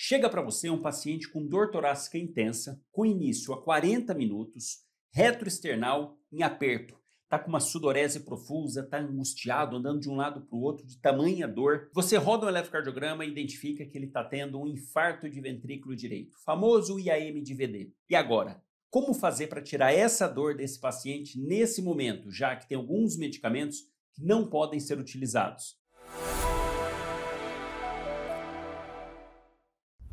Chega para você um paciente com dor torácica intensa, com início a 40 minutos, retroesternal em aperto. Tá com uma sudorese profusa, tá angustiado, andando de um lado para o outro, de tamanha dor. Você roda um eletrocardiograma e identifica que ele está tendo um infarto de ventrículo direito, famoso IAM de VD. E agora, como fazer para tirar essa dor desse paciente nesse momento, já que tem alguns medicamentos que não podem ser utilizados?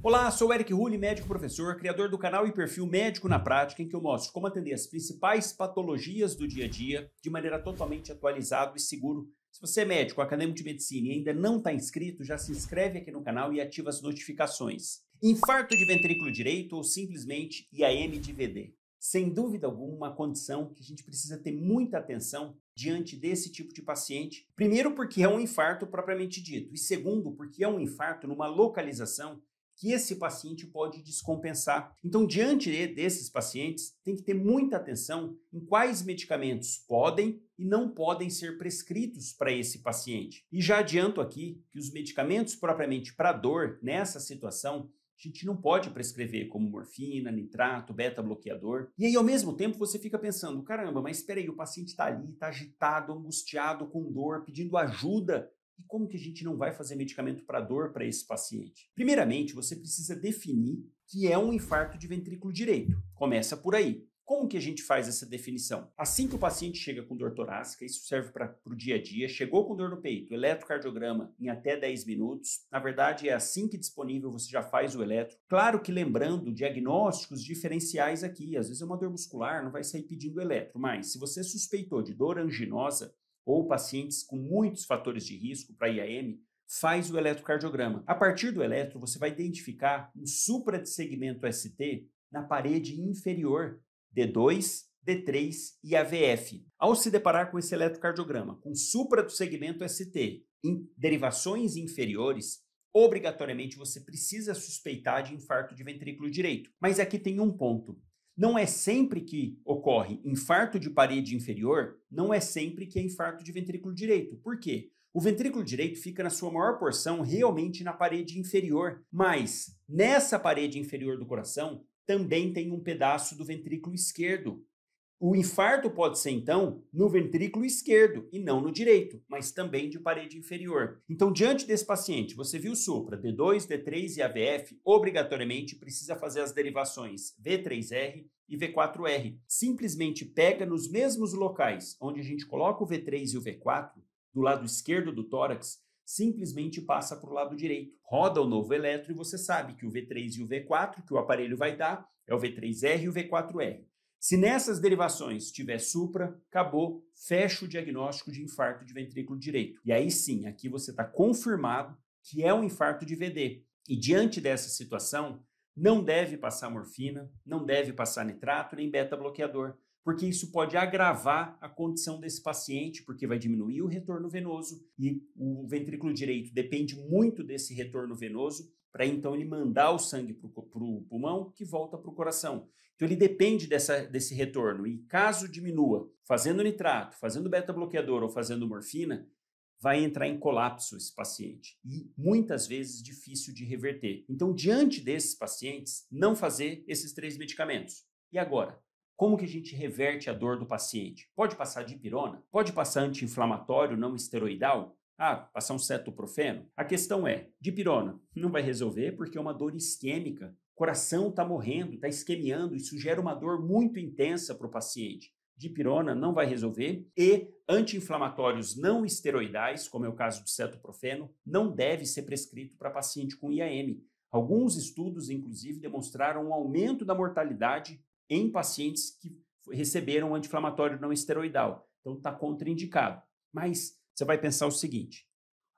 Olá, sou Eric Rulli, médico professor, criador do canal e perfil Médico na Prática, em que eu mostro como atender as principais patologias do dia a dia de maneira totalmente atualizada e seguro. Se você é médico, acadêmico de medicina e ainda não está inscrito, já se inscreve aqui no canal e ativa as notificações. Infarto de ventrículo direito ou simplesmente IAM de VD. Sem dúvida alguma, uma condição que a gente precisa ter muita atenção diante desse tipo de paciente. Primeiro, porque é um infarto propriamente dito, e segundo, porque é um infarto numa localização que esse paciente pode descompensar. Então, diante desses pacientes, tem que ter muita atenção em quais medicamentos podem e não podem ser prescritos para esse paciente. E já adianto aqui que os medicamentos propriamente para dor, nessa situação, a gente não pode prescrever como morfina, nitrato, beta-bloqueador. E aí, ao mesmo tempo, você fica pensando: caramba, mas espera aí, o paciente está ali, está agitado, angustiado, com dor, pedindo ajuda e como que a gente não vai fazer medicamento para dor para esse paciente? Primeiramente, você precisa definir que é um infarto de ventrículo direito. Começa por aí. Como que a gente faz essa definição? Assim que o paciente chega com dor torácica, isso serve para o dia a dia, chegou com dor no peito, eletrocardiograma em até 10 minutos. Na verdade, é assim que disponível você já faz o eletro. Claro que lembrando diagnósticos diferenciais aqui, às vezes é uma dor muscular, não vai sair pedindo eletro, mas se você suspeitou de dor anginosa, ou pacientes com muitos fatores de risco para IAM, faz o eletrocardiograma. A partir do eletro, você vai identificar um supra de segmento ST na parede inferior, D2, D3 e AVF. Ao se deparar com esse eletrocardiograma, com supra do segmento ST em derivações inferiores, obrigatoriamente você precisa suspeitar de infarto de ventrículo direito. Mas aqui tem um ponto. Não é sempre que ocorre infarto de parede inferior, não é sempre que é infarto de ventrículo direito. Por quê? O ventrículo direito fica na sua maior porção realmente na parede inferior, mas nessa parede inferior do coração também tem um pedaço do ventrículo esquerdo. O infarto pode ser, então, no ventrículo esquerdo e não no direito, mas também de parede inferior. Então, diante desse paciente, você viu supra, D2, D3 e AVF, obrigatoriamente precisa fazer as derivações V3R e V4R. Simplesmente pega nos mesmos locais onde a gente coloca o V3 e o V4, do lado esquerdo do tórax, simplesmente passa para o lado direito. Roda o novo eletro e você sabe que o V3 e o V4 que o aparelho vai dar é o V3R e o V4R. Se nessas derivações tiver supra, acabou, fecha o diagnóstico de infarto de ventrículo direito. E aí sim, aqui você está confirmado que é um infarto de VD. E diante dessa situação, não deve passar morfina, não deve passar nitrato nem beta-bloqueador, porque isso pode agravar a condição desse paciente, porque vai diminuir o retorno venoso e o ventrículo direito depende muito desse retorno venoso para então ele mandar o sangue para o pulmão que volta para o coração. Então ele depende dessa, desse retorno. E caso diminua, fazendo nitrato, fazendo beta-bloqueador ou fazendo morfina, vai entrar em colapso esse paciente e muitas vezes difícil de reverter. Então, diante desses pacientes, não fazer esses três medicamentos. E agora, como que a gente reverte a dor do paciente? Pode passar dipirona? Pode passar anti-inflamatório não esteroidal? Ah, passar um cetoprofeno? A questão é, dipirona não vai resolver porque é uma dor isquêmica coração está morrendo, está isquemiando, isso gera uma dor muito intensa para o paciente. Dipirona não vai resolver e anti-inflamatórios não esteroidais, como é o caso do cetoprofeno, não deve ser prescrito para paciente com IAM. Alguns estudos, inclusive, demonstraram um aumento da mortalidade em pacientes que receberam anti-inflamatório não esteroidal. Então está contraindicado. Mas você vai pensar o seguinte: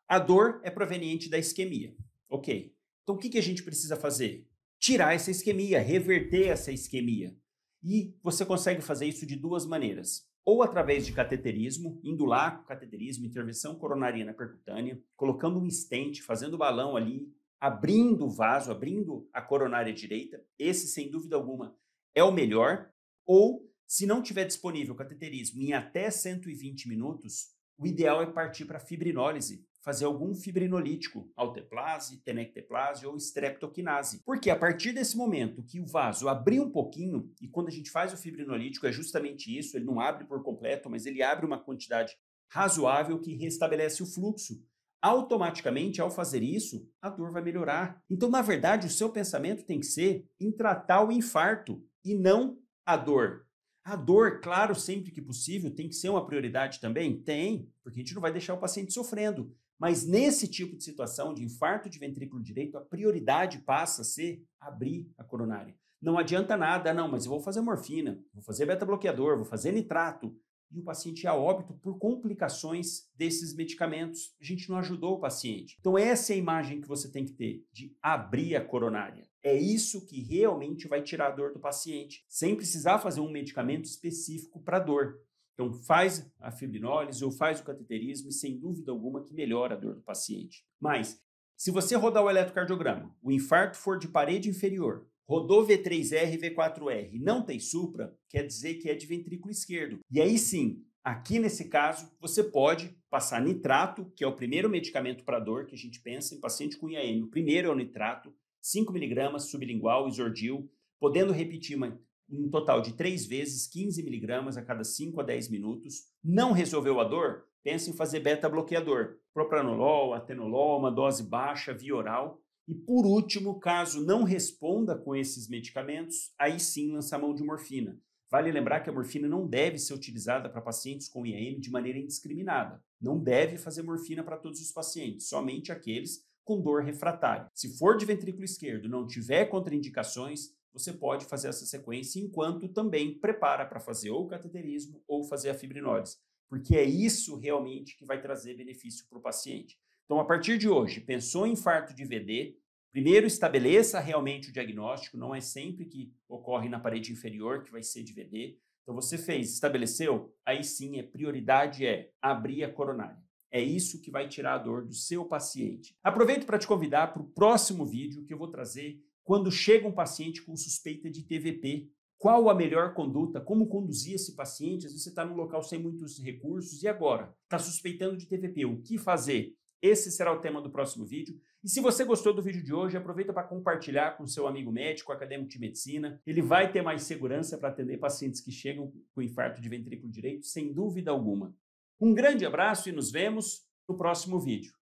a dor é proveniente da isquemia. Ok. Então o que, que a gente precisa fazer? tirar essa isquemia, reverter essa isquemia. E você consegue fazer isso de duas maneiras. Ou através de cateterismo, indo lá com cateterismo, intervenção coronariana percutânea, colocando um estente, fazendo balão ali, abrindo o vaso, abrindo a coronária direita. Esse, sem dúvida alguma, é o melhor. Ou, se não tiver disponível cateterismo em até 120 minutos, o ideal é partir para fibrinólise, fazer algum fibrinolítico, alteplase, tenecteplase ou estreptoquinase. Porque a partir desse momento que o vaso abrir um pouquinho, e quando a gente faz o fibrinolítico é justamente isso, ele não abre por completo, mas ele abre uma quantidade razoável que restabelece o fluxo. Automaticamente, ao fazer isso, a dor vai melhorar. Então, na verdade, o seu pensamento tem que ser em tratar o infarto e não a dor. A dor, claro, sempre que possível, tem que ser uma prioridade também? Tem, porque a gente não vai deixar o paciente sofrendo. Mas nesse tipo de situação de infarto de ventrículo direito, a prioridade passa a ser abrir a coronária. Não adianta nada, não, mas eu vou fazer morfina, vou fazer beta-bloqueador, vou fazer nitrato. E o paciente ia é óbito por complicações desses medicamentos. A gente não ajudou o paciente. Então, essa é a imagem que você tem que ter de abrir a coronária. É isso que realmente vai tirar a dor do paciente, sem precisar fazer um medicamento específico para dor. Então, faz a fibrinólise ou faz o cateterismo e, sem dúvida alguma, que melhora a dor do paciente. Mas, se você rodar o eletrocardiograma, o infarto for de parede inferior, rodou V3R e V4R não tem supra, quer dizer que é de ventrículo esquerdo. E aí sim, Aqui nesse caso, você pode passar nitrato, que é o primeiro medicamento para dor que a gente pensa em paciente com IAM. O primeiro é o nitrato, 5mg sublingual, isordil, podendo repetir uma um total de três vezes, 15 miligramas a cada 5 a 10 minutos. Não resolveu a dor? Pensa em fazer beta-bloqueador. Propranolol, atenolol, uma dose baixa via oral. E por último, caso não responda com esses medicamentos, aí sim lançar mão de morfina. Vale lembrar que a morfina não deve ser utilizada para pacientes com IAM de maneira indiscriminada. Não deve fazer morfina para todos os pacientes, somente aqueles com dor refratária. Se for de ventrículo esquerdo, não tiver contraindicações, você pode fazer essa sequência enquanto também prepara para fazer ou o cateterismo ou fazer a fibrinólise, porque é isso realmente que vai trazer benefício para o paciente. Então, a partir de hoje, pensou em infarto de VD, primeiro estabeleça realmente o diagnóstico, não é sempre que ocorre na parede inferior que vai ser de VD. Então, você fez, estabeleceu, aí sim, a é prioridade é abrir a coronária. É isso que vai tirar a dor do seu paciente. Aproveito para te convidar para o próximo vídeo que eu vou trazer quando chega um paciente com suspeita de TVP, qual a melhor conduta? Como conduzir esse paciente? Às vezes você está num local sem muitos recursos e agora? Está suspeitando de TVP, o que fazer? Esse será o tema do próximo vídeo. E se você gostou do vídeo de hoje, aproveita para compartilhar com seu amigo médico, acadêmico de medicina. Ele vai ter mais segurança para atender pacientes que chegam com infarto de ventrículo direito, sem dúvida alguma. Um grande abraço e nos vemos no próximo vídeo.